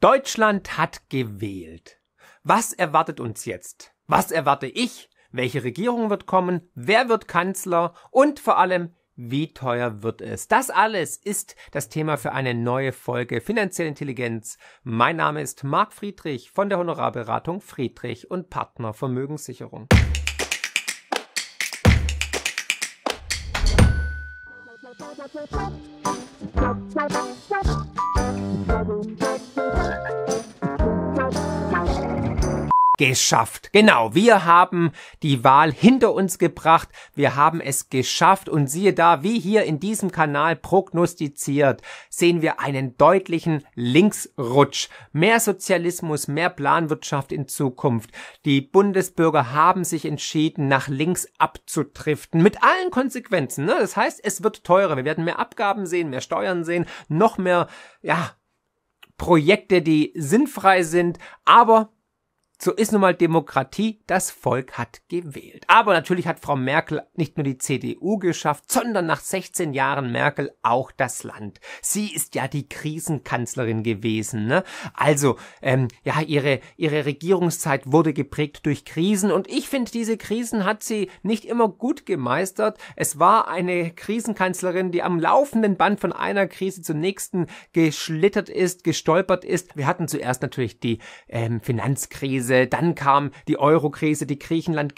Deutschland hat gewählt. Was erwartet uns jetzt? Was erwarte ich? Welche Regierung wird kommen? Wer wird Kanzler? Und vor allem, wie teuer wird es? Das alles ist das Thema für eine neue Folge Finanzielle Intelligenz. Mein Name ist Marc Friedrich von der Honorarberatung Friedrich und Partner Vermögenssicherung. geschafft. Genau, wir haben die Wahl hinter uns gebracht, wir haben es geschafft und siehe da, wie hier in diesem Kanal prognostiziert, sehen wir einen deutlichen Linksrutsch. Mehr Sozialismus, mehr Planwirtschaft in Zukunft. Die Bundesbürger haben sich entschieden, nach links abzudriften, mit allen Konsequenzen. Ne? Das heißt, es wird teurer, wir werden mehr Abgaben sehen, mehr Steuern sehen, noch mehr, ja, Projekte, die sinnfrei sind, aber so ist nun mal Demokratie, das Volk hat gewählt. Aber natürlich hat Frau Merkel nicht nur die CDU geschafft, sondern nach 16 Jahren Merkel auch das Land. Sie ist ja die Krisenkanzlerin gewesen. Ne? Also, ähm, ja, ihre, ihre Regierungszeit wurde geprägt durch Krisen und ich finde, diese Krisen hat sie nicht immer gut gemeistert. Es war eine Krisenkanzlerin, die am laufenden Band von einer Krise zur nächsten geschlittert ist, gestolpert ist. Wir hatten zuerst natürlich die ähm, Finanzkrise Krise, dann kam die euro die griechenland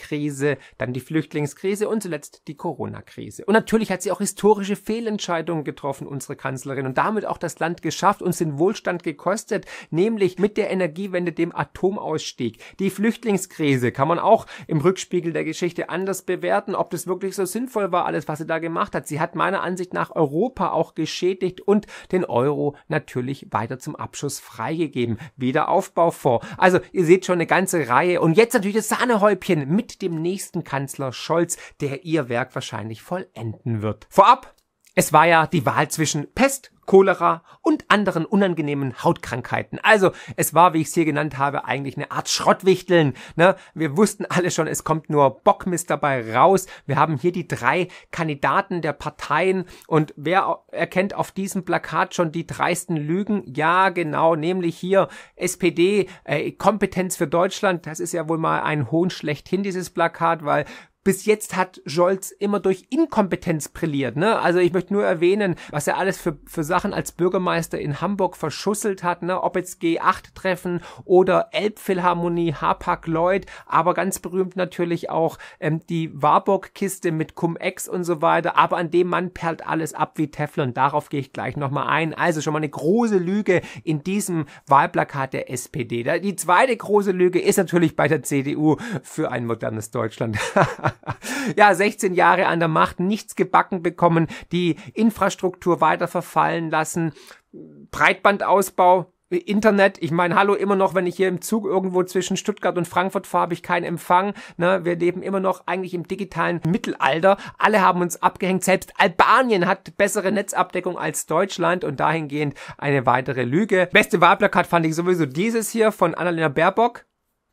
dann die Flüchtlingskrise und zuletzt die Corona-Krise. Und natürlich hat sie auch historische Fehlentscheidungen getroffen, unsere Kanzlerin, und damit auch das Land geschafft, uns den Wohlstand gekostet, nämlich mit der Energiewende, dem Atomausstieg. Die Flüchtlingskrise kann man auch im Rückspiegel der Geschichte anders bewerten, ob das wirklich so sinnvoll war, alles, was sie da gemacht hat. Sie hat meiner Ansicht nach Europa auch geschädigt und den Euro natürlich weiter zum Abschuss freigegeben. Wieder Aufbaufonds. Also ihr seht schon, eine ganze Reihe. Und jetzt natürlich das Sahnehäubchen mit dem nächsten Kanzler Scholz, der ihr Werk wahrscheinlich vollenden wird. Vorab es war ja die Wahl zwischen Pest, Cholera und anderen unangenehmen Hautkrankheiten. Also es war, wie ich es hier genannt habe, eigentlich eine Art Schrottwichteln. Ne? Wir wussten alle schon, es kommt nur Bockmist dabei raus. Wir haben hier die drei Kandidaten der Parteien und wer erkennt auf diesem Plakat schon die dreisten Lügen? Ja, genau, nämlich hier SPD, äh, Kompetenz für Deutschland. Das ist ja wohl mal ein Hohn schlechthin, dieses Plakat, weil bis jetzt hat Scholz immer durch Inkompetenz brilliert. Ne? Also ich möchte nur erwähnen, was er alles für, für Sachen als Bürgermeister in Hamburg verschusselt hat. Ne? Ob jetzt G8-Treffen oder Elbphilharmonie, Hapag Lloyd, aber ganz berühmt natürlich auch ähm, die Warburg-Kiste mit Cum-Ex und so weiter. Aber an dem Mann perlt alles ab wie Teflon. Darauf gehe ich gleich nochmal ein. Also schon mal eine große Lüge in diesem Wahlplakat der SPD. Die zweite große Lüge ist natürlich bei der CDU für ein modernes Deutschland. ja, 16 Jahre an der Macht, nichts gebacken bekommen, die Infrastruktur weiter verfallen lassen, Breitbandausbau, Internet, ich meine, hallo, immer noch, wenn ich hier im Zug irgendwo zwischen Stuttgart und Frankfurt fahre, habe ich keinen Empfang. Ne? Wir leben immer noch eigentlich im digitalen Mittelalter. Alle haben uns abgehängt. Selbst Albanien hat bessere Netzabdeckung als Deutschland und dahingehend eine weitere Lüge. Beste Wahlplakat fand ich sowieso dieses hier von Annalena Baerbock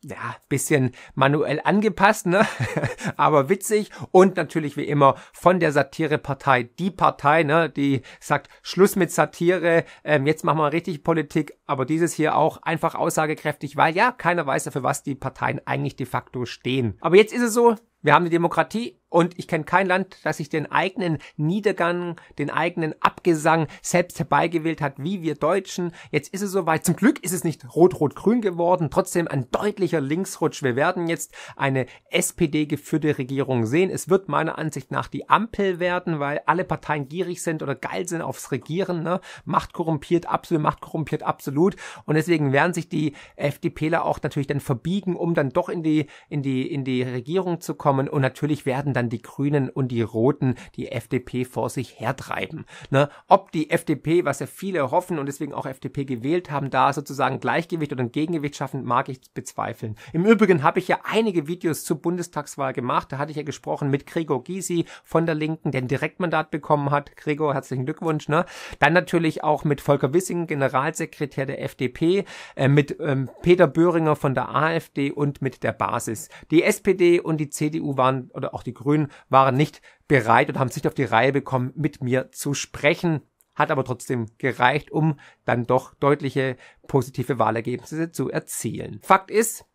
ja, bisschen manuell angepasst, ne? aber witzig und natürlich wie immer von der Satirepartei die Partei, ne, die sagt Schluss mit Satire, ähm, jetzt machen wir richtig Politik, aber dieses hier auch einfach aussagekräftig, weil ja, keiner weiß ja für was die Parteien eigentlich de facto stehen. Aber jetzt ist es so, wir haben die Demokratie, und ich kenne kein Land, das sich den eigenen Niedergang, den eigenen Abgesang selbst herbeigewählt hat, wie wir Deutschen. Jetzt ist es soweit. Zum Glück ist es nicht rot-rot-grün geworden. Trotzdem ein deutlicher Linksrutsch. Wir werden jetzt eine SPD-geführte Regierung sehen. Es wird meiner Ansicht nach die Ampel werden, weil alle Parteien gierig sind oder geil sind aufs Regieren. Ne? Macht korrumpiert absolut, Macht korrumpiert absolut. Und deswegen werden sich die FDPler auch natürlich dann verbiegen, um dann doch in die, in die, in die Regierung zu kommen. Und natürlich werden dann die Grünen und die Roten die FDP vor sich hertreiben. Ne? Ob die FDP, was ja viele hoffen und deswegen auch FDP gewählt haben, da sozusagen Gleichgewicht oder ein Gegengewicht schaffen, mag ich bezweifeln. Im Übrigen habe ich ja einige Videos zur Bundestagswahl gemacht. Da hatte ich ja gesprochen mit Gregor Gysi von der Linken, der ein Direktmandat bekommen hat. Gregor, herzlichen Glückwunsch. Ne? Dann natürlich auch mit Volker Wissing, Generalsekretär der FDP, äh, mit ähm, Peter Böhringer von der AfD und mit der Basis. Die SPD und die CDU waren, oder auch die Grünen, Grünen waren nicht bereit und haben es nicht auf die Reihe bekommen, mit mir zu sprechen. Hat aber trotzdem gereicht, um dann doch deutliche positive Wahlergebnisse zu erzielen. Fakt ist,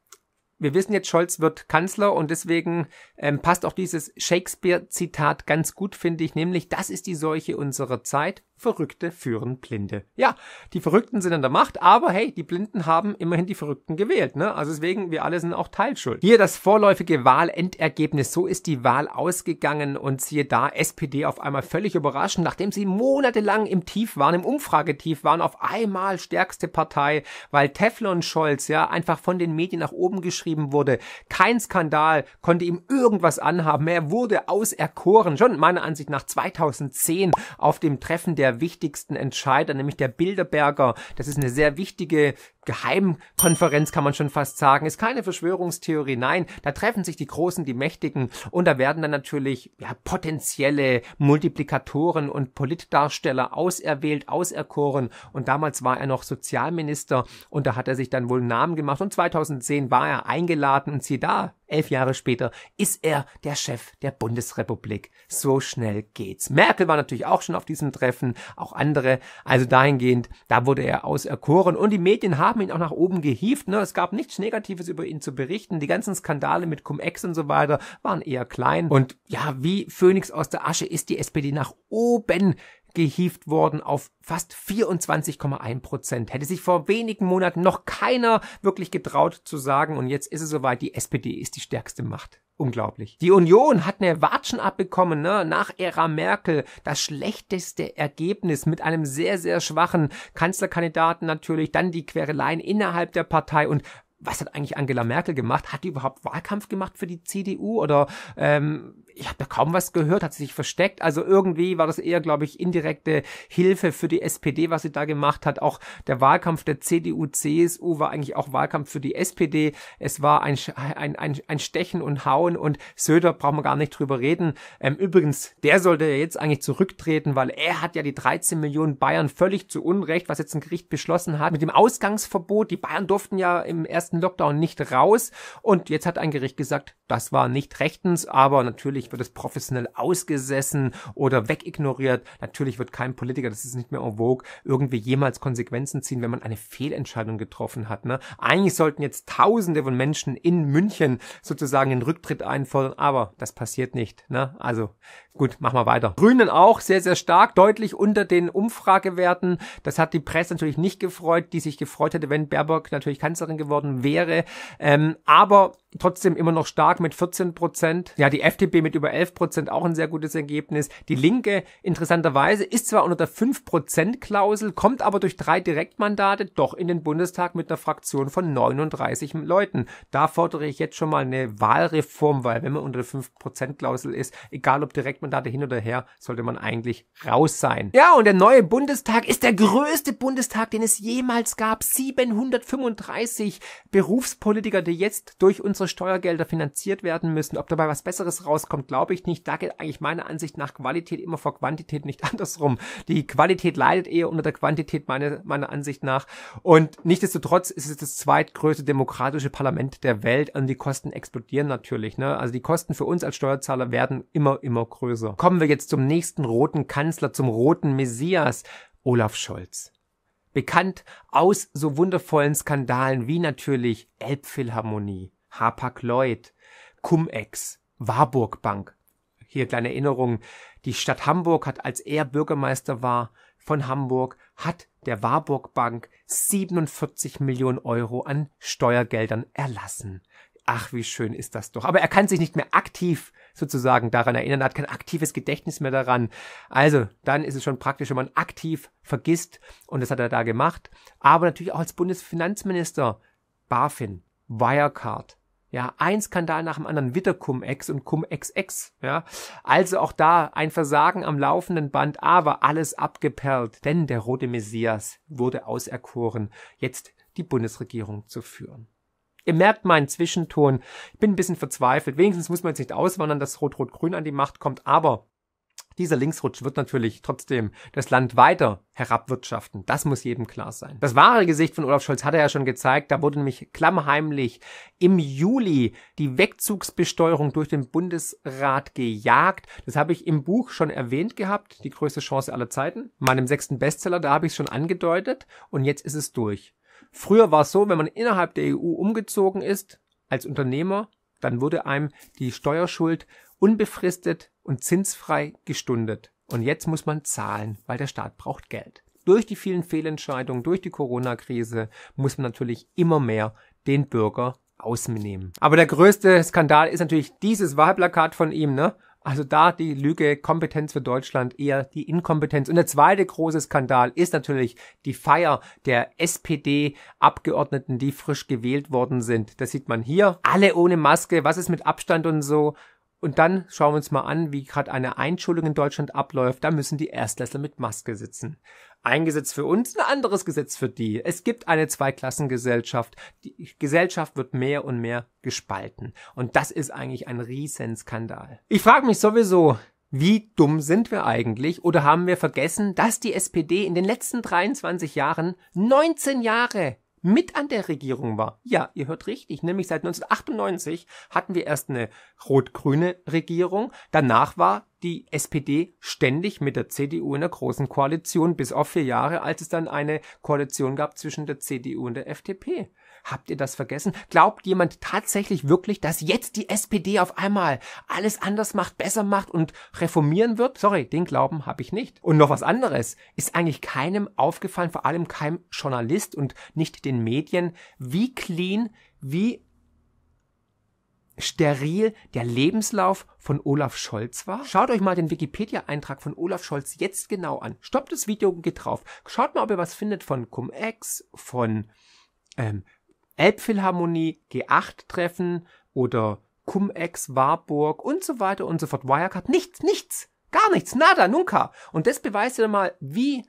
wir wissen jetzt, Scholz wird Kanzler und deswegen ähm, passt auch dieses Shakespeare-Zitat ganz gut, finde ich, nämlich das ist die Seuche unserer Zeit. Verrückte führen Blinde. Ja, die Verrückten sind an der Macht, aber hey, die Blinden haben immerhin die Verrückten gewählt, ne? Also deswegen, wir alle sind auch teilschuld. Hier das vorläufige Wahlendergebnis. So ist die Wahl ausgegangen und siehe da, SPD auf einmal völlig überraschend, nachdem sie monatelang im Tief waren, im Umfragetief waren, auf einmal stärkste Partei, weil Teflon Scholz ja einfach von den Medien nach oben geschrieben wurde. Kein Skandal konnte ihm irgendwas anhaben. Er wurde auserkoren, schon meiner Ansicht nach 2010 auf dem Treffen der wichtigsten Entscheider, nämlich der Bilderberger. Das ist eine sehr wichtige Geheimkonferenz kann man schon fast sagen, ist keine Verschwörungstheorie, nein, da treffen sich die Großen, die Mächtigen und da werden dann natürlich ja, potenzielle Multiplikatoren und Politdarsteller auserwählt, auserkoren und damals war er noch Sozialminister und da hat er sich dann wohl einen Namen gemacht und 2010 war er eingeladen und siehe da, elf Jahre später ist er der Chef der Bundesrepublik. So schnell geht's. Merkel war natürlich auch schon auf diesem Treffen, auch andere, also dahingehend, da wurde er auserkoren und die Medien haben haben ihn auch nach oben gehievt. Ne? Es gab nichts Negatives über ihn zu berichten. Die ganzen Skandale mit Cum-Ex und so weiter waren eher klein. Und ja, wie Phoenix aus der Asche ist die SPD nach oben gehievt worden auf fast 24,1 Prozent. Hätte sich vor wenigen Monaten noch keiner wirklich getraut zu sagen und jetzt ist es soweit, die SPD ist die stärkste Macht. Unglaublich. Die Union hat eine Watschen abbekommen, ne? nach Ära Merkel. Das schlechteste Ergebnis mit einem sehr, sehr schwachen Kanzlerkandidaten natürlich. Dann die Quereleien innerhalb der Partei. Und was hat eigentlich Angela Merkel gemacht? Hat die überhaupt Wahlkampf gemacht für die CDU? Oder ähm, ich habe da kaum was gehört, hat sie sich versteckt? Also irgendwie war das eher, glaube ich, indirekte Hilfe für die SPD, was sie da gemacht hat. Auch der Wahlkampf der CDU, CSU war eigentlich auch Wahlkampf für die SPD. Es war ein, ein, ein, ein Stechen und Hauen und Söder brauchen wir gar nicht drüber reden. Ähm, übrigens, der sollte ja jetzt eigentlich zurücktreten, weil er hat ja die 13 Millionen Bayern völlig zu Unrecht, was jetzt ein Gericht beschlossen hat, mit dem Ausgangsverbot. Die Bayern durften ja im ersten ersten Lockdown nicht raus. Und jetzt hat ein Gericht gesagt, das war nicht rechtens, aber natürlich wird es professionell ausgesessen oder wegignoriert. Natürlich wird kein Politiker, das ist nicht mehr en vogue, irgendwie jemals Konsequenzen ziehen, wenn man eine Fehlentscheidung getroffen hat. Ne? Eigentlich sollten jetzt Tausende von Menschen in München sozusagen den Rücktritt einfordern, aber das passiert nicht. Ne? Also gut, machen wir weiter. Grünen auch sehr, sehr stark, deutlich unter den Umfragewerten. Das hat die Presse natürlich nicht gefreut, die sich gefreut hätte, wenn Baerbock natürlich Kanzlerin geworden wäre. Ähm, aber trotzdem immer noch stark mit 14 Prozent. Ja, die FDP mit über 11 Prozent auch ein sehr gutes Ergebnis. Die Linke interessanterweise ist zwar unter der 5 Prozent Klausel, kommt aber durch drei Direktmandate doch in den Bundestag mit einer Fraktion von 39 Leuten. Da fordere ich jetzt schon mal eine Wahlreform, weil wenn man unter der 5 Prozent Klausel ist, egal ob Direktmandate hin oder her, sollte man eigentlich raus sein. Ja, und der neue Bundestag ist der größte Bundestag, den es jemals gab. 735 Berufspolitiker, die jetzt durch unsere unsere Steuergelder finanziert werden müssen. Ob dabei was Besseres rauskommt, glaube ich nicht. Da geht eigentlich meiner Ansicht nach Qualität immer vor Quantität, nicht andersrum. Die Qualität leidet eher unter der Quantität, meine, meiner Ansicht nach. Und nichtsdestotrotz ist es das zweitgrößte demokratische Parlament der Welt. Und die Kosten explodieren natürlich. Ne? Also die Kosten für uns als Steuerzahler werden immer, immer größer. Kommen wir jetzt zum nächsten roten Kanzler, zum roten Messias, Olaf Scholz bekannt aus so wundervollen Skandalen wie natürlich Elbphilharmonie, Hapag-Lloyd, Cum-Ex, Warburg Bank. Hier kleine Erinnerung. Die Stadt Hamburg hat, als er Bürgermeister war von Hamburg, hat der Warburg Bank 47 Millionen Euro an Steuergeldern erlassen. Ach, wie schön ist das doch. Aber er kann sich nicht mehr aktiv sozusagen daran erinnern, er hat kein aktives Gedächtnis mehr daran. Also, dann ist es schon praktisch, wenn man aktiv vergisst. Und das hat er da gemacht. Aber natürlich auch als Bundesfinanzminister. BaFin, Wirecard, ja, ein Skandal nach dem anderen, wieder Cum-Ex und Cum-Ex-Ex. Ja, also auch da ein Versagen am laufenden Band, aber alles abgeperlt, denn der rote Messias wurde auserkoren, jetzt die Bundesregierung zu führen. Ihr merkt meinen Zwischenton. Ich bin ein bisschen verzweifelt. Wenigstens muss man jetzt nicht auswandern, dass Rot-Rot-Grün an die Macht kommt, aber dieser Linksrutsch wird natürlich trotzdem das Land weiter herabwirtschaften. Das muss jedem klar sein. Das wahre Gesicht von Olaf Scholz hat er ja schon gezeigt. Da wurde nämlich klammheimlich im Juli die Wegzugsbesteuerung durch den Bundesrat gejagt. Das habe ich im Buch schon erwähnt gehabt. Die größte Chance aller Zeiten. Meinem sechsten Bestseller, da habe ich es schon angedeutet. Und jetzt ist es durch. Früher war es so, wenn man innerhalb der EU umgezogen ist, als Unternehmer, dann wurde einem die Steuerschuld unbefristet und zinsfrei gestundet. Und jetzt muss man zahlen, weil der Staat braucht Geld. Durch die vielen Fehlentscheidungen, durch die Corona-Krise muss man natürlich immer mehr den Bürger ausnehmen. Aber der größte Skandal ist natürlich dieses Wahlplakat von ihm, ne? Also da die Lüge Kompetenz für Deutschland eher die Inkompetenz. Und der zweite große Skandal ist natürlich die Feier der SPD-Abgeordneten, die frisch gewählt worden sind. Das sieht man hier. Alle ohne Maske. Was ist mit Abstand und so? Und dann schauen wir uns mal an, wie gerade eine Einschulung in Deutschland abläuft. Da müssen die Erstklässler mit Maske sitzen. Ein Gesetz für uns, ein anderes Gesetz für die. Es gibt eine Zweiklassengesellschaft. Die Gesellschaft wird mehr und mehr gespalten. Und das ist eigentlich ein Riesenskandal. Ich frage mich sowieso, wie dumm sind wir eigentlich oder haben wir vergessen, dass die SPD in den letzten 23 Jahren 19 Jahre mit an der Regierung war. Ja, ihr hört richtig, nämlich seit 1998 hatten wir erst eine rot-grüne Regierung, danach war die SPD ständig mit der CDU in der großen Koalition bis auf vier Jahre, als es dann eine Koalition gab zwischen der CDU und der FDP. Habt ihr das vergessen? Glaubt jemand tatsächlich wirklich, dass jetzt die SPD auf einmal alles anders macht, besser macht und reformieren wird? Sorry, den Glauben habe ich nicht. Und noch was anderes. Ist eigentlich keinem aufgefallen, vor allem keinem Journalist und nicht den Medien, wie clean, wie steril der Lebenslauf von Olaf Scholz war? Schaut euch mal den Wikipedia-Eintrag von Olaf Scholz jetzt genau an. Stoppt das Video und geht drauf. Schaut mal, ob ihr was findet von Cum-Ex, von ähm, Elbphilharmonie, G8-Treffen oder Cum-Ex, Warburg und so weiter und so fort. Wirecard, nichts, nichts, gar nichts, nada, nunca. Und das beweist ja mal, wie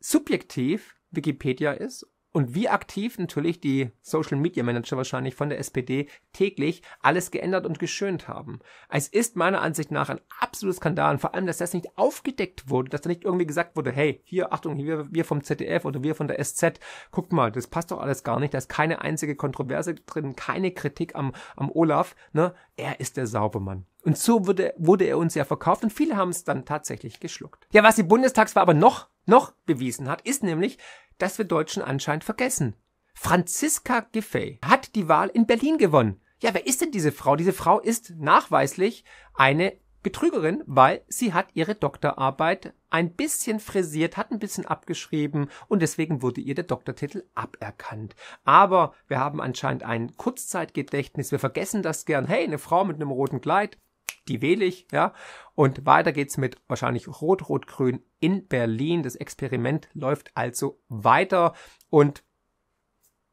subjektiv Wikipedia ist und wie aktiv natürlich die Social Media Manager wahrscheinlich von der SPD täglich alles geändert und geschönt haben. Es ist meiner Ansicht nach ein absoluter Skandal, und vor allem, dass das nicht aufgedeckt wurde, dass da nicht irgendwie gesagt wurde, hey, hier, Achtung, hier, wir vom ZDF oder wir von der SZ, guckt mal, das passt doch alles gar nicht, da ist keine einzige Kontroverse drin, keine Kritik am, am Olaf, ne, er ist der Saubermann. Und so wurde, wurde er uns ja verkauft und viele haben es dann tatsächlich geschluckt. Ja, was die Bundestagswahl aber noch, noch bewiesen hat, ist nämlich, das wir Deutschen anscheinend vergessen. Franziska Giffey hat die Wahl in Berlin gewonnen. Ja, wer ist denn diese Frau? Diese Frau ist nachweislich eine Betrügerin, weil sie hat ihre Doktorarbeit ein bisschen frisiert, hat ein bisschen abgeschrieben und deswegen wurde ihr der Doktortitel aberkannt. Aber wir haben anscheinend ein Kurzzeitgedächtnis, wir vergessen das gern. Hey, eine Frau mit einem roten Kleid, die wähle ich, ja. Und weiter geht's mit wahrscheinlich Rot-Rot-Grün in Berlin. Das Experiment läuft also weiter und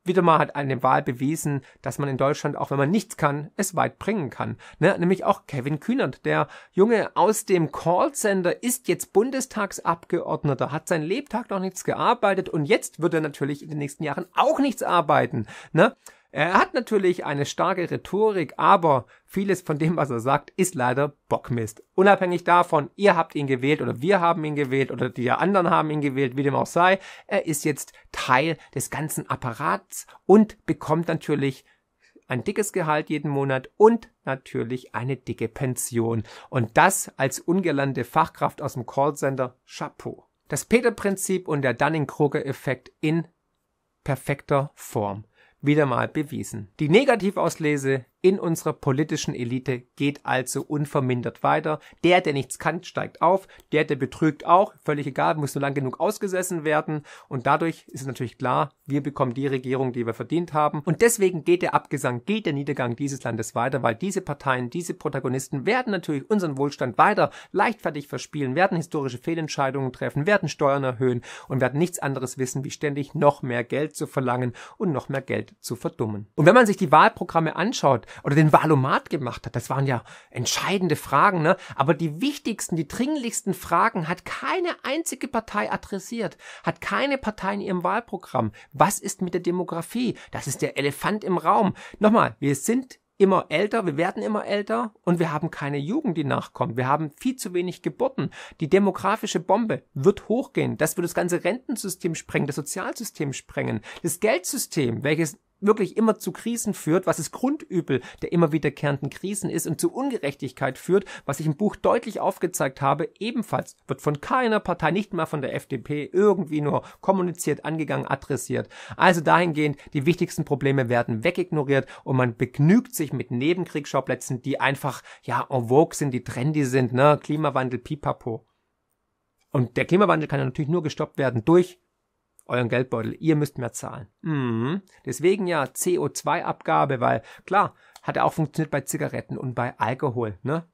wieder mal hat eine Wahl bewiesen, dass man in Deutschland, auch wenn man nichts kann, es weit bringen kann. Ne? Nämlich auch Kevin Kühnert, der Junge aus dem Callcenter, ist jetzt Bundestagsabgeordneter, hat sein Lebtag noch nichts gearbeitet und jetzt wird er natürlich in den nächsten Jahren auch nichts arbeiten. Ne? Er hat natürlich eine starke Rhetorik, aber vieles von dem, was er sagt, ist leider Bockmist. Unabhängig davon, ihr habt ihn gewählt oder wir haben ihn gewählt oder die anderen haben ihn gewählt, wie dem auch sei, er ist jetzt Teil des ganzen Apparats und bekommt natürlich ein dickes Gehalt jeden Monat und natürlich eine dicke Pension. Und das als ungelernte Fachkraft aus dem Callcenter Chapeau. Das Peter-Prinzip und der Dunning-Kruger-Effekt in perfekter Form wieder mal bewiesen. Die Negativauslese in unserer politischen Elite geht also unvermindert weiter. Der, der nichts kann, steigt auf. Der, der betrügt auch. Völlig egal, muss nur lang genug ausgesessen werden. Und dadurch ist natürlich klar, wir bekommen die Regierung, die wir verdient haben. Und deswegen geht der Abgesang, geht der Niedergang dieses Landes weiter, weil diese Parteien, diese Protagonisten werden natürlich unseren Wohlstand weiter leichtfertig verspielen, werden historische Fehlentscheidungen treffen, werden Steuern erhöhen und werden nichts anderes wissen, wie ständig noch mehr Geld zu verlangen und noch mehr Geld zu verdummen. Und wenn man sich die Wahlprogramme anschaut, oder den Wahlomat gemacht hat. Das waren ja entscheidende Fragen, ne? Aber die wichtigsten, die dringlichsten Fragen hat keine einzige Partei adressiert, hat keine Partei in ihrem Wahlprogramm. Was ist mit der Demografie? Das ist der Elefant im Raum. Nochmal, wir sind immer älter, wir werden immer älter und wir haben keine Jugend, die nachkommt. Wir haben viel zu wenig Geburten. Die demografische Bombe wird hochgehen. Das wird das ganze Rentensystem sprengen, das Sozialsystem sprengen, das Geldsystem, welches wirklich immer zu Krisen führt, was das Grundübel der immer wiederkehrenden Krisen ist und zu Ungerechtigkeit führt, was ich im Buch deutlich aufgezeigt habe, ebenfalls wird von keiner Partei, nicht mal von der FDP, irgendwie nur kommuniziert, angegangen, adressiert. Also dahingehend, die wichtigsten Probleme werden wegignoriert und man begnügt sich mit Nebenkriegsschauplätzen, die einfach, ja, en vogue sind, die trendy sind, ne, Klimawandel, pipapo. Und der Klimawandel kann ja natürlich nur gestoppt werden durch euren Geldbeutel. Ihr müsst mehr zahlen. Mhm. Deswegen ja CO2-Abgabe, weil klar, hat er auch funktioniert bei Zigaretten und bei Alkohol, ne?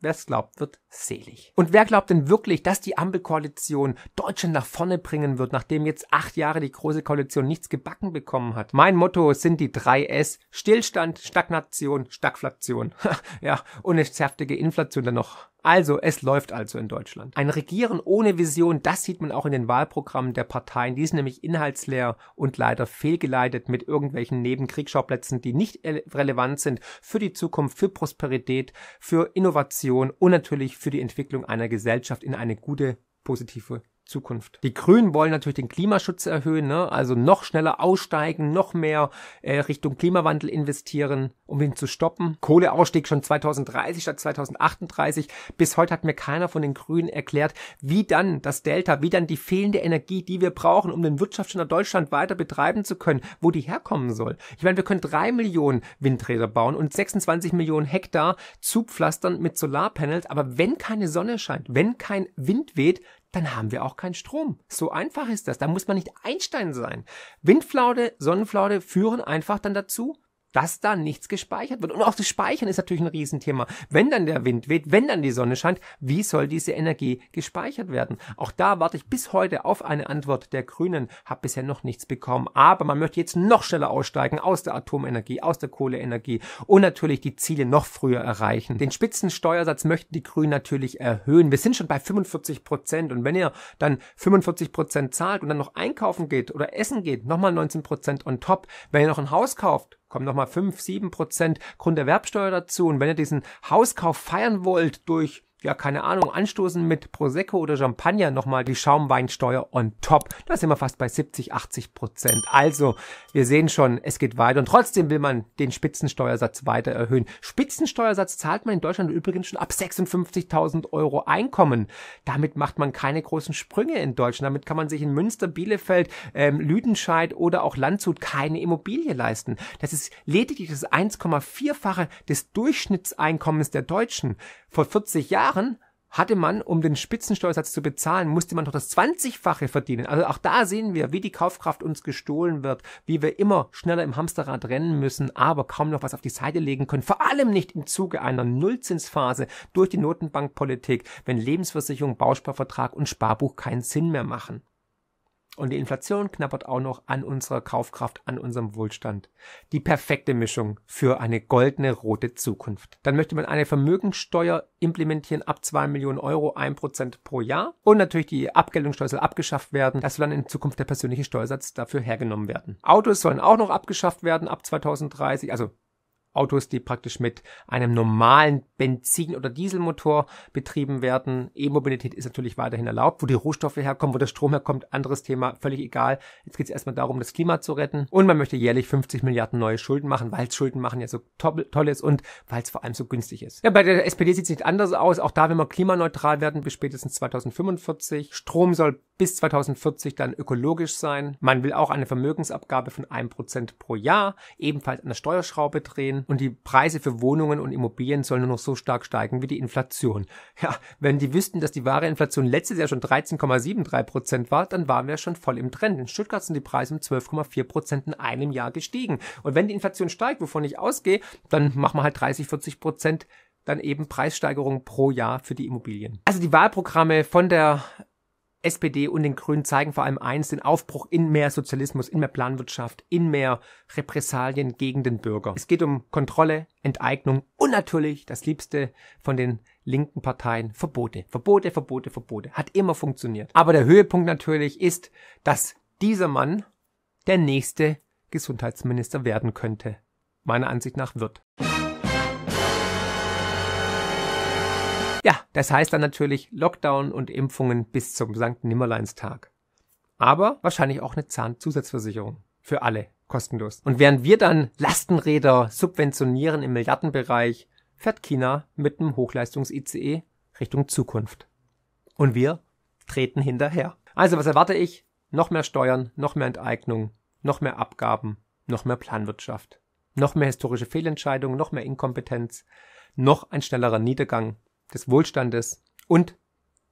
Wer es glaubt, wird selig. Und wer glaubt denn wirklich, dass die Ampelkoalition Deutschland nach vorne bringen wird, nachdem jetzt acht Jahre die Große Koalition nichts gebacken bekommen hat? Mein Motto sind die drei S. Stillstand, Stagnation, Stagflation. ja, und eine zärftige Inflation dann noch. Also, es läuft also in Deutschland. Ein Regieren ohne Vision, das sieht man auch in den Wahlprogrammen der Parteien. Die sind nämlich inhaltsleer und leider fehlgeleitet mit irgendwelchen Nebenkriegsschauplätzen, die nicht relevant sind für die Zukunft, für Prosperität, für Innovation und natürlich für die Entwicklung einer Gesellschaft in eine gute, positive Zukunft. Die Grünen wollen natürlich den Klimaschutz erhöhen, ne? also noch schneller aussteigen, noch mehr äh, Richtung Klimawandel investieren, um ihn zu stoppen. Kohleausstieg schon 2030 statt 2038. Bis heute hat mir keiner von den Grünen erklärt, wie dann das Delta, wie dann die fehlende Energie, die wir brauchen, um den Wirtschaftsstandort Deutschland weiter betreiben zu können, wo die herkommen soll. Ich meine, wir können drei Millionen Windräder bauen und 26 Millionen Hektar zupflastern mit Solarpanels, aber wenn keine Sonne scheint, wenn kein Wind weht, dann haben wir auch keinen Strom. So einfach ist das. Da muss man nicht Einstein sein. Windflaude, Sonnenflaude führen einfach dann dazu, dass da nichts gespeichert wird. Und auch das Speichern ist natürlich ein Riesenthema. Wenn dann der Wind weht, wenn dann die Sonne scheint, wie soll diese Energie gespeichert werden? Auch da warte ich bis heute auf eine Antwort der Grünen, habe bisher noch nichts bekommen. Aber man möchte jetzt noch schneller aussteigen aus der Atomenergie, aus der Kohleenergie und natürlich die Ziele noch früher erreichen. Den Spitzensteuersatz möchten die Grünen natürlich erhöhen. Wir sind schon bei 45 Prozent und wenn ihr dann 45 Prozent zahlt und dann noch einkaufen geht oder essen geht, nochmal 19 Prozent on top. Wenn ihr noch ein Haus kauft, kommen nochmal 5, 7 Prozent Grunderwerbsteuer dazu. Und wenn ihr diesen Hauskauf feiern wollt durch ja, keine Ahnung, anstoßen mit Prosecco oder Champagner nochmal die Schaumweinsteuer on top. Da sind wir fast bei 70, 80 Prozent. Also, wir sehen schon, es geht weiter und trotzdem will man den Spitzensteuersatz weiter erhöhen. Spitzensteuersatz zahlt man in Deutschland übrigens schon ab 56.000 Euro Einkommen. Damit macht man keine großen Sprünge in Deutschland. Damit kann man sich in Münster, Bielefeld, ähm, Lüdenscheid oder auch Landshut keine Immobilie leisten. Das ist lediglich das 1,4-fache des Durchschnittseinkommens der Deutschen. Vor 40 Jahren Jahren hatte man, um den Spitzensteuersatz zu bezahlen, musste man doch das 20-fache verdienen. Also auch da sehen wir, wie die Kaufkraft uns gestohlen wird, wie wir immer schneller im Hamsterrad rennen müssen, aber kaum noch was auf die Seite legen können. Vor allem nicht im Zuge einer Nullzinsphase durch die Notenbankpolitik, wenn Lebensversicherung, Bausparvertrag und Sparbuch keinen Sinn mehr machen. Und die Inflation knappert auch noch an unserer Kaufkraft, an unserem Wohlstand. Die perfekte Mischung für eine goldene rote Zukunft. Dann möchte man eine Vermögensteuer implementieren ab 2 Millionen Euro, 1% pro Jahr. Und natürlich die Abgeltungssteuer soll abgeschafft werden. Das soll dann in Zukunft der persönliche Steuersatz dafür hergenommen werden. Autos sollen auch noch abgeschafft werden ab 2030, also Autos, die praktisch mit einem normalen Benzin- oder Dieselmotor betrieben werden. E-Mobilität ist natürlich weiterhin erlaubt. Wo die Rohstoffe herkommen, wo der Strom herkommt, anderes Thema, völlig egal. Jetzt geht es erstmal darum, das Klima zu retten. Und man möchte jährlich 50 Milliarden neue Schulden machen, weil Schulden machen ja so toll, toll ist und weil es vor allem so günstig ist. Ja, bei der SPD sieht es nicht anders aus. Auch da will man klimaneutral werden bis spätestens 2045. Strom soll bis 2040 dann ökologisch sein. Man will auch eine Vermögensabgabe von 1% pro Jahr, ebenfalls an der Steuerschraube drehen und die Preise für Wohnungen und Immobilien sollen nur noch so stark steigen wie die Inflation. Ja, wenn die wüssten, dass die wahre Inflation letztes Jahr schon 13,73% war, dann waren wir schon voll im Trend. In Stuttgart sind die Preise um 12,4% in einem Jahr gestiegen. Und wenn die Inflation steigt, wovon ich ausgehe, dann machen wir halt 30, 40 dann eben Preissteigerungen pro Jahr für die Immobilien. Also die Wahlprogramme von der SPD und den Grünen zeigen vor allem eins, den Aufbruch in mehr Sozialismus, in mehr Planwirtschaft, in mehr Repressalien gegen den Bürger. Es geht um Kontrolle, Enteignung und natürlich das Liebste von den linken Parteien, Verbote. Verbote, Verbote, Verbote. Hat immer funktioniert. Aber der Höhepunkt natürlich ist, dass dieser Mann der nächste Gesundheitsminister werden könnte. Meiner Ansicht nach wird. Ja, das heißt dann natürlich Lockdown und Impfungen bis zum Sankt Nimmerleinstag. Aber wahrscheinlich auch eine Zahnzusatzversicherung. Für alle. Kostenlos. Und während wir dann Lastenräder subventionieren im Milliardenbereich, fährt China mit dem Hochleistungs-ICE Richtung Zukunft. Und wir treten hinterher. Also was erwarte ich? Noch mehr Steuern, noch mehr Enteignung, noch mehr Abgaben, noch mehr Planwirtschaft, noch mehr historische Fehlentscheidungen, noch mehr Inkompetenz, noch ein schnellerer Niedergang des Wohlstandes und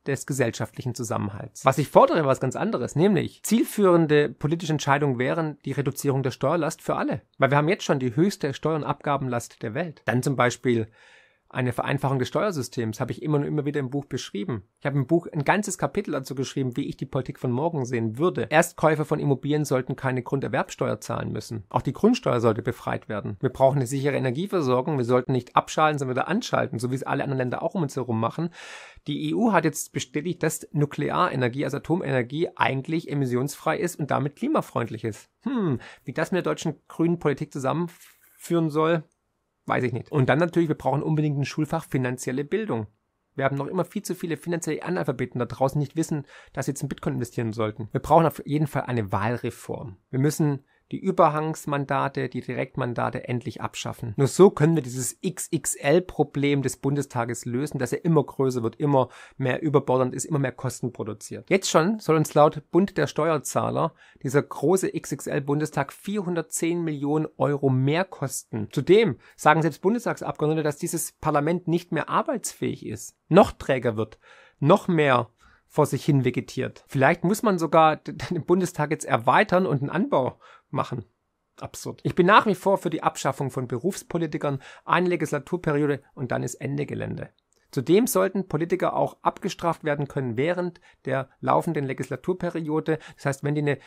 des gesellschaftlichen Zusammenhalts. Was ich fordere, war was ganz anderes, nämlich zielführende politische Entscheidungen wären die Reduzierung der Steuerlast für alle. Weil wir haben jetzt schon die höchste Steuer- und Abgabenlast der Welt. Dann zum Beispiel eine Vereinfachung des Steuersystems habe ich immer und immer wieder im Buch beschrieben. Ich habe im Buch ein ganzes Kapitel dazu geschrieben, wie ich die Politik von morgen sehen würde. Erstkäufer von Immobilien sollten keine Grunderwerbsteuer zahlen müssen. Auch die Grundsteuer sollte befreit werden. Wir brauchen eine sichere Energieversorgung. Wir sollten nicht abschalten, sondern wieder anschalten, so wie es alle anderen Länder auch um uns herum machen. Die EU hat jetzt bestätigt, dass Nuklearenergie, also Atomenergie, eigentlich emissionsfrei ist und damit klimafreundlich ist. Hm, wie das mit der deutschen grünen Politik zusammenführen soll, Weiß ich nicht. Und dann natürlich, wir brauchen unbedingt ein Schulfach finanzielle Bildung. Wir haben noch immer viel zu viele finanzielle Analphabeten da draußen, die nicht wissen, dass sie jetzt in Bitcoin investieren sollten. Wir brauchen auf jeden Fall eine Wahlreform. Wir müssen die Überhangsmandate, die Direktmandate endlich abschaffen. Nur so können wir dieses XXL-Problem des Bundestages lösen, dass er immer größer wird, immer mehr überbordernd ist, immer mehr Kosten produziert. Jetzt schon soll uns laut Bund der Steuerzahler dieser große XXL-Bundestag 410 Millionen Euro mehr kosten. Zudem sagen selbst Bundestagsabgeordnete, dass dieses Parlament nicht mehr arbeitsfähig ist, noch träger wird, noch mehr vor sich hin vegetiert. Vielleicht muss man sogar den Bundestag jetzt erweitern und einen Anbau machen. Absurd. Ich bin nach wie vor für die Abschaffung von Berufspolitikern, eine Legislaturperiode und dann ist Ende Gelände. Zudem sollten Politiker auch abgestraft werden können während der laufenden Legislaturperiode. Das heißt, wenn die eine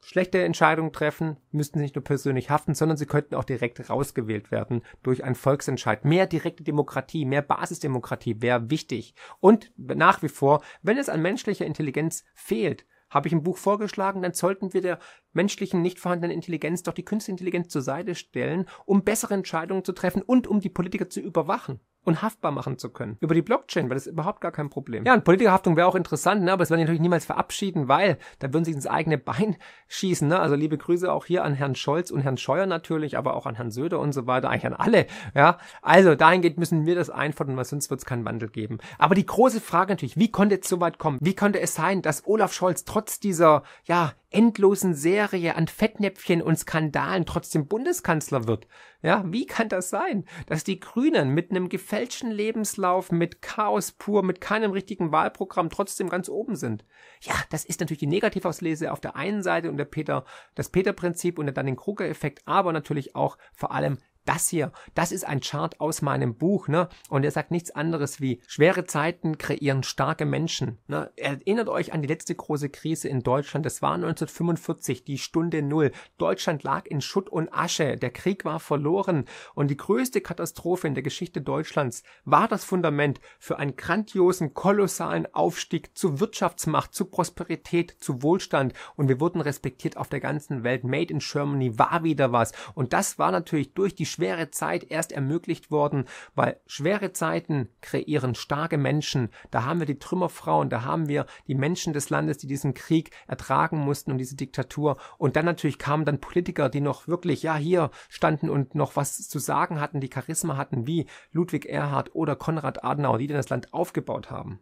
schlechte Entscheidung treffen, müssten sie nicht nur persönlich haften, sondern sie könnten auch direkt rausgewählt werden durch einen Volksentscheid. Mehr direkte Demokratie, mehr Basisdemokratie wäre wichtig. Und nach wie vor, wenn es an menschlicher Intelligenz fehlt, habe ich im Buch vorgeschlagen, dann sollten wir der menschlichen nicht vorhandenen Intelligenz doch die künstliche Intelligenz zur Seite stellen, um bessere Entscheidungen zu treffen und um die Politiker zu überwachen und haftbar machen zu können. Über die Blockchain wäre das überhaupt gar kein Problem. Ja, und Politikerhaftung wäre auch interessant, ne? aber das werden die natürlich niemals verabschieden, weil da würden sie ins eigene Bein schießen. Ne? Also liebe Grüße auch hier an Herrn Scholz und Herrn Scheuer natürlich, aber auch an Herrn Söder und so weiter, eigentlich an alle. Ja, Also dahingehend müssen wir das einfordern, weil sonst wird es keinen Wandel geben. Aber die große Frage natürlich, wie konnte es so weit kommen? Wie konnte es sein, dass Olaf Scholz trotz dieser ja, endlosen Serie an Fettnäpfchen und Skandalen trotzdem Bundeskanzler wird. Ja, wie kann das sein, dass die Grünen mit einem gefälschten Lebenslauf, mit Chaos pur, mit keinem richtigen Wahlprogramm trotzdem ganz oben sind? Ja, das ist natürlich die Negativauslese auf der einen Seite und der Peter, das Peter-Prinzip und dann den Kruger-Effekt, aber natürlich auch vor allem das hier, das ist ein Chart aus meinem Buch, ne? Und er sagt nichts anderes wie, schwere Zeiten kreieren starke Menschen, ne? Erinnert euch an die letzte große Krise in Deutschland, das war 1945, die Stunde Null. Deutschland lag in Schutt und Asche, der Krieg war verloren und die größte Katastrophe in der Geschichte Deutschlands war das Fundament für einen grandiosen, kolossalen Aufstieg zu Wirtschaftsmacht, zu Prosperität, zu Wohlstand und wir wurden respektiert auf der ganzen Welt. Made in Germany war wieder was und das war natürlich durch die schwere Zeit erst ermöglicht worden, weil schwere Zeiten kreieren starke Menschen. Da haben wir die Trümmerfrauen, da haben wir die Menschen des Landes, die diesen Krieg ertragen mussten und diese Diktatur. Und dann natürlich kamen dann Politiker, die noch wirklich, ja, hier standen und noch was zu sagen hatten, die Charisma hatten, wie Ludwig Erhard oder Konrad Adenauer, die dann das Land aufgebaut haben.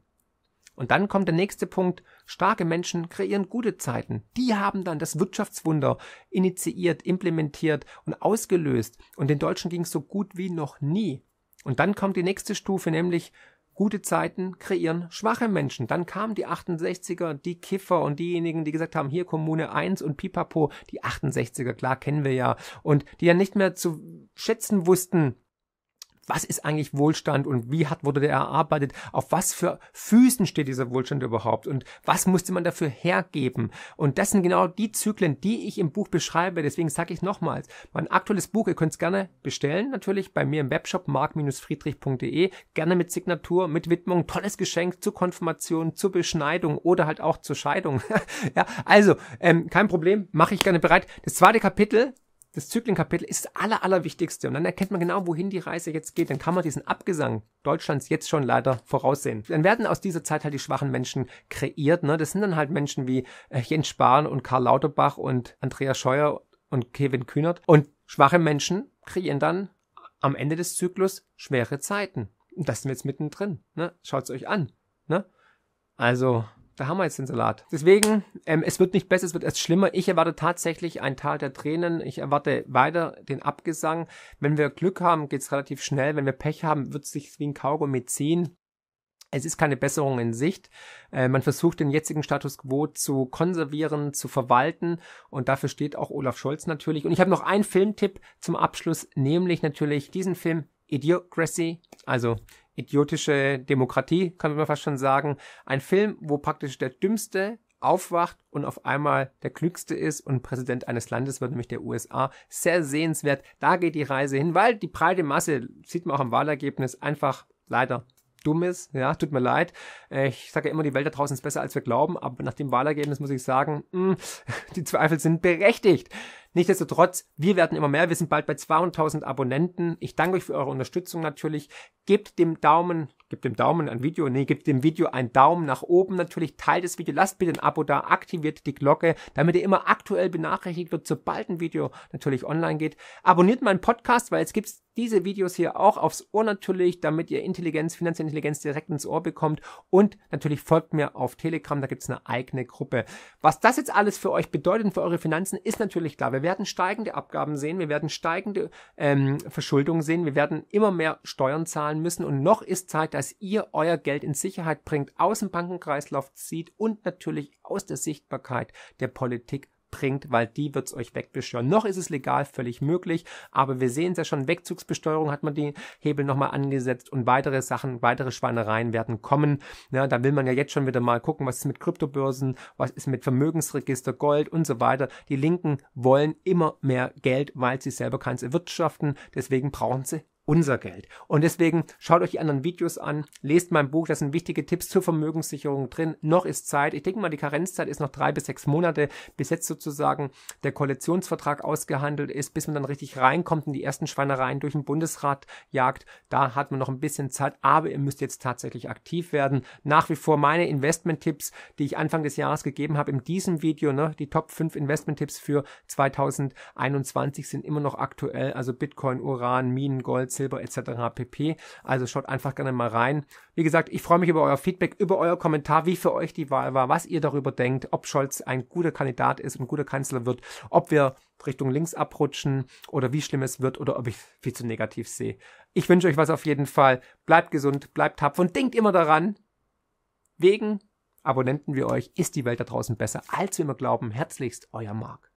Und dann kommt der nächste Punkt. Starke Menschen kreieren gute Zeiten. Die haben dann das Wirtschaftswunder initiiert, implementiert und ausgelöst. Und den Deutschen ging es so gut wie noch nie. Und dann kommt die nächste Stufe, nämlich gute Zeiten kreieren schwache Menschen. Dann kamen die 68er, die Kiffer und diejenigen, die gesagt haben, hier Kommune 1 und Pipapo, die 68er, klar kennen wir ja. Und die ja nicht mehr zu schätzen wussten, was ist eigentlich Wohlstand und wie hat wurde der erarbeitet, auf was für Füßen steht dieser Wohlstand überhaupt und was musste man dafür hergeben. Und das sind genau die Zyklen, die ich im Buch beschreibe. Deswegen sage ich nochmals, mein aktuelles Buch, ihr könnt es gerne bestellen, natürlich bei mir im Webshop mark-friedrich.de, gerne mit Signatur, mit Widmung, tolles Geschenk zur Konfirmation, zur Beschneidung oder halt auch zur Scheidung. ja, also, ähm, kein Problem, mache ich gerne bereit. Das zweite Kapitel das Zyklenkapitel ist das aller, allerwichtigste. Und dann erkennt man genau, wohin die Reise jetzt geht. Dann kann man diesen Abgesang Deutschlands jetzt schon leider voraussehen. Dann werden aus dieser Zeit halt die schwachen Menschen kreiert. Ne? Das sind dann halt Menschen wie äh, Jens Spahn und Karl Lauterbach und Andreas Scheuer und Kevin Kühnert. Und schwache Menschen kreieren dann am Ende des Zyklus schwere Zeiten. Und das sind wir jetzt mittendrin. Ne? Schaut es euch an. Ne? Also, da haben wir jetzt den Salat. Deswegen, ähm, es wird nicht besser, es wird erst schlimmer. Ich erwarte tatsächlich ein Tal der Tränen. Ich erwarte weiter den Abgesang. Wenn wir Glück haben, geht's relativ schnell. Wenn wir Pech haben, wird es sich wie ein Kaugummi ziehen. Es ist keine Besserung in Sicht. Äh, man versucht den jetzigen Status quo zu konservieren, zu verwalten und dafür steht auch Olaf Scholz natürlich. Und ich habe noch einen Filmtipp zum Abschluss, nämlich natürlich diesen Film Idiocracy, also idiotische Demokratie, kann man fast schon sagen. Ein Film, wo praktisch der dümmste aufwacht und auf einmal der klügste ist und Präsident eines Landes wird, nämlich der USA. Sehr sehenswert. Da geht die Reise hin, weil die breite Masse, sieht man auch am Wahlergebnis, einfach leider dumm ist. Ja, tut mir leid. Äh, ich sage ja immer, die Welt da draußen ist besser, als wir glauben, aber nach dem Wahlergebnis muss ich sagen, mh, hm, die Zweifel sind berechtigt. Nichtsdestotrotz, wir werden immer mehr. Wir sind bald bei 200.000 Abonnenten. Ich danke euch für eure Unterstützung natürlich. Gebt dem Daumen, gebt dem Daumen ein Video, nee, gebt dem Video einen Daumen nach oben natürlich. Teilt das Video, lasst bitte ein Abo da, aktiviert die Glocke, damit ihr immer aktuell benachrichtigt wird, sobald ein Video natürlich online geht. Abonniert meinen Podcast, weil jetzt gibt's diese Videos hier auch aufs Ohr natürlich, damit ihr Intelligenz, finanzielle Intelligenz direkt ins Ohr bekommt. Und natürlich folgt mir auf Telegram, da gibt's eine eigene Gruppe. Was das jetzt alles für euch bedeutet und für eure Finanzen, ist natürlich klar. Wer werden steigende Abgaben sehen, wir werden steigende ähm, Verschuldung sehen, wir werden immer mehr Steuern zahlen müssen und noch ist Zeit, dass ihr euer Geld in Sicherheit bringt, aus dem Bankenkreislauf zieht und natürlich aus der Sichtbarkeit der Politik bringt, weil die wird's euch wegbesteuern. Noch ist es legal völlig möglich, aber wir sehen es ja schon, Wegzugsbesteuerung hat man die Hebel nochmal angesetzt und weitere Sachen, weitere Schweinereien werden kommen. Ja, da will man ja jetzt schon wieder mal gucken, was ist mit Kryptobörsen, was ist mit Vermögensregister, Gold und so weiter. Die Linken wollen immer mehr Geld, weil sie selber keins erwirtschaften, deswegen brauchen sie unser Geld. Und deswegen schaut euch die anderen Videos an, lest mein Buch, da sind wichtige Tipps zur Vermögenssicherung drin. Noch ist Zeit. Ich denke mal, die Karenzzeit ist noch drei bis sechs Monate, bis jetzt sozusagen der Koalitionsvertrag ausgehandelt ist, bis man dann richtig reinkommt und die ersten Schweinereien durch den Bundesrat jagt. Da hat man noch ein bisschen Zeit, aber ihr müsst jetzt tatsächlich aktiv werden. Nach wie vor meine Investment-Tipps, die ich Anfang des Jahres gegeben habe in diesem Video, ne, die Top 5 Investment-Tipps für 2021 sind immer noch aktuell. Also Bitcoin, Uran, Minen, Gold, Silber etc. pp. Also schaut einfach gerne mal rein. Wie gesagt, ich freue mich über euer Feedback, über euer Kommentar, wie für euch die Wahl war, was ihr darüber denkt, ob Scholz ein guter Kandidat ist und guter Kanzler wird, ob wir Richtung links abrutschen oder wie schlimm es wird oder ob ich viel zu negativ sehe. Ich wünsche euch was auf jeden Fall. Bleibt gesund, bleibt tapfer und denkt immer daran, wegen Abonnenten wie euch ist die Welt da draußen besser, als wir immer glauben. Herzlichst, euer Marc.